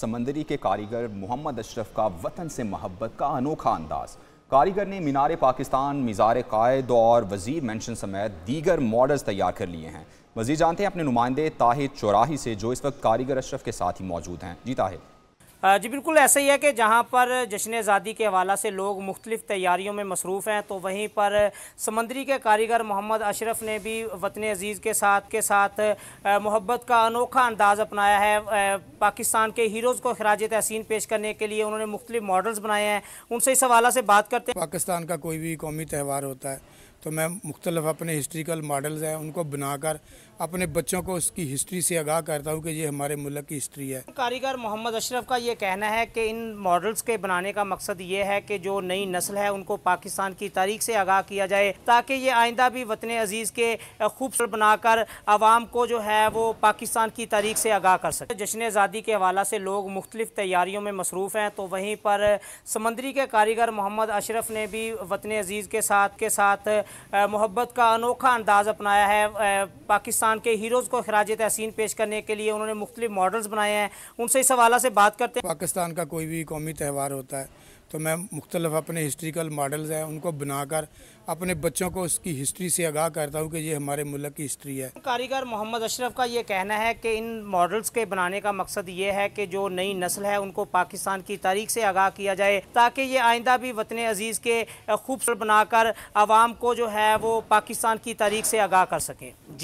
समंदरी के कारीगर मोहम्मद अशरफ का वतन से मोहब्बत का अनोखा अंदाज कारीगर ने मीनार पाकिस्तान मिजार कायद और वजीर मैंशन समेत दीगर मॉडल्स तैयार कर लिए हैं वजीर जानते हैं अपने नुमाइंदे ताहिर चौराही से जो इस वक्त कारीगर अशरफ के साथ ही मौजूद हैं जी ताहिर जी बिल्कुल ऐसा ही है कि जहाँ पर जश्न आज़ादी के हवाला से लोग मुख्तलिफ़ तैयारियों में मसरूफ़ हैं तो वहीं पर समंदरी के कारीगर मोहम्मद अशरफ ने भी वतन अज़ीज़ के साथ के साथ मोहब्बत का अनोखा अंदाज़ अपनाया है पाकिस्तान के हीरोज़ को खराज तहसीन पेश करने के लिए उन्होंने मुख्तलिफ मॉडल्स बनाए हैं उनसे इस हवाला से बात करते हैं पाकिस्तान का कोई भी कौमी त्यौहार होता है तो मैं मुख्तलिफ अपने हिस्ट्रिकल मॉडल्स हैं उनको बनाकर अपने बच्चों को उसकी हिस्ट्री से आगाह करता हूँ कि ये हमारे मुल्क की हिस्ट्री है कारीगर मोहम्मद अशरफ का ये कहना है कि इन मॉडल्स के बनाने का मकसद ये है कि जो नई नस्ल है उनको पाकिस्तान की तारीख से आगाह किया जाए ताकि ये आइंदा भी वतन अजीज़ के खूबसूरत बनाकर आवाम को जो है वो पाकिस्तान की तारीख से आगाह कर सके जश्न आज़ादी के हवाला से लोग मुख्तलिफ तैयारियों में मसरूफ़ हैं तो वहीं पर समंदरी के कारीगर मोहम्मद अशरफ ने भी वतन अजीज़ के साथ के साथ मोहब्बत का अनोखा अंदाज़ अपनाया है पाकिस्तान के हीरोज़ को खराज तहसीन पेश करने के लिए उन्होंने मुख्तलिफ मॉडल्स बनाए हैं उनसे इस हवाला से बात करते हैं पाकिस्तान का कोई भी कौमी त्यौहार होता है तो मैं मुख्तलफ अपने हिस्ट्रिकल मॉडल्स हैं उनको बनाकर अपने बच्चों को उसकी हिस्ट्री से आगाह करता हूँ कि ये हमारे मुल्क की हिस्ट्री है कारीगर मोहम्मद अशरफ का ये कहना है कि इन मॉडल्स के बनाने का मकसद ये है कि जो नई नस्ल है उनको पाकिस्तान की तारीख से आगाह किया जाए ताकि ये आइंदा भी वतन अजीज़ के खूबसूरत बनाकर आवाम को जो है वो पाकिस्तान की तारीख से आगाह कर सकें